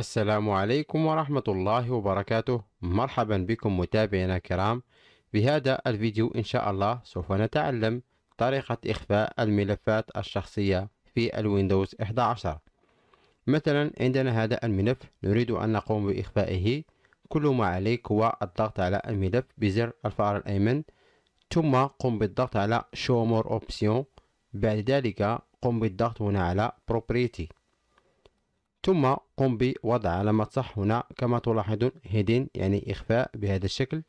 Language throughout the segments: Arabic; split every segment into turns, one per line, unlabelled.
السلام عليكم ورحمة الله وبركاته مرحبا بكم متابعينا الكرام بهذا الفيديو إن شاء الله سوف نتعلم طريقة إخفاء الملفات الشخصية في الويندوز 11 مثلا عندنا هذا الملف نريد أن نقوم بإخفائه كل ما عليك هو الضغط على الملف بزر الفأر الأيمن ثم قم بالضغط على Show More Option بعد ذلك قم بالضغط هنا على Property ثم قم بوضع علامة صح هنا كما تلاحظون هيدين يعني إخفاء بهذا الشكل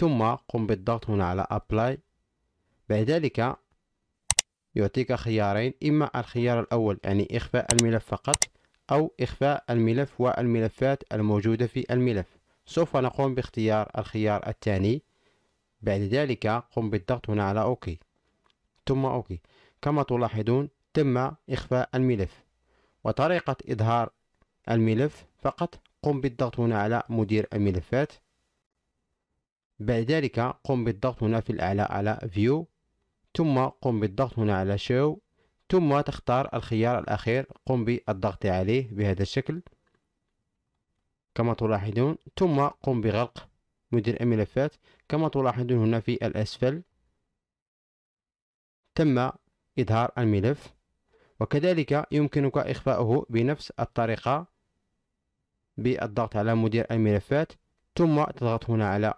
ثم قم بالضغط هنا على أبلاي بعد ذلك يعطيك خيارين إما الخيار الأول يعني إخفاء الملف فقط أو إخفاء الملف والملفات الموجودة في الملف سوف نقوم باختيار الخيار الثاني بعد ذلك قم بالضغط هنا على أوكي ثم أوكي كما تلاحظون تم إخفاء الملف وطريقة إظهار الملف فقط قم بالضغط هنا على مدير الملفات بعد ذلك قم بالضغط هنا في الأعلى على View ثم قم بالضغط هنا على Show ثم تختار الخيار الأخير قم بالضغط عليه بهذا الشكل كما تلاحظون ثم قم بغلق مدير الملفات كما تلاحظون هنا في الأسفل تم إظهار الملف وكذلك يمكنك إخفاؤه بنفس الطريقة بالضغط على مدير الملفات ثم تضغط هنا على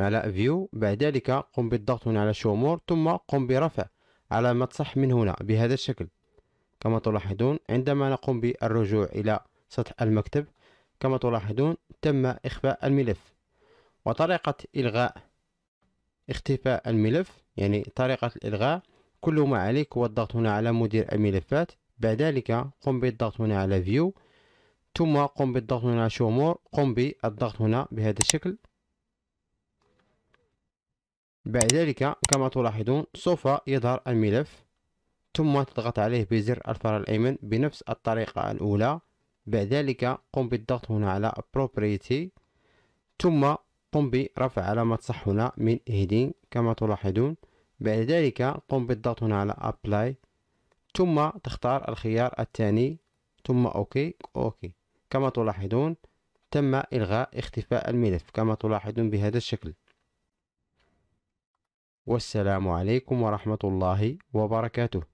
على View بعد ذلك قم بالضغط هنا على Show More ثم قم برفع علامة صح من هنا بهذا الشكل كما تلاحظون عندما نقوم بالرجوع إلى سطح المكتب كما تلاحظون تم إخفاء الملف وطريقة إلغاء اختفاء الملف يعني طريقة الإلغاء كل ما عليك هو الضغط هنا على مدير الملفات بعد ذلك قم بالضغط هنا على فيو ثم قم بالضغط هنا على شو مور قم بالضغط هنا بهذا الشكل بعد ذلك كما تلاحظون سوف يظهر الملف ثم تضغط عليه بزر الفار الأيمن بنفس الطريقة الأولى بعد ذلك قم بالضغط هنا على Property ثم قم برفع علامة صح هنا من هيدين كما تلاحظون بعد ذلك قم بالضغط هنا على apply ثم تختار الخيار الثاني ثم اوكي اوكي كما تلاحظون تم الغاء اختفاء الملف كما تلاحظون بهذا الشكل والسلام عليكم ورحمة الله وبركاته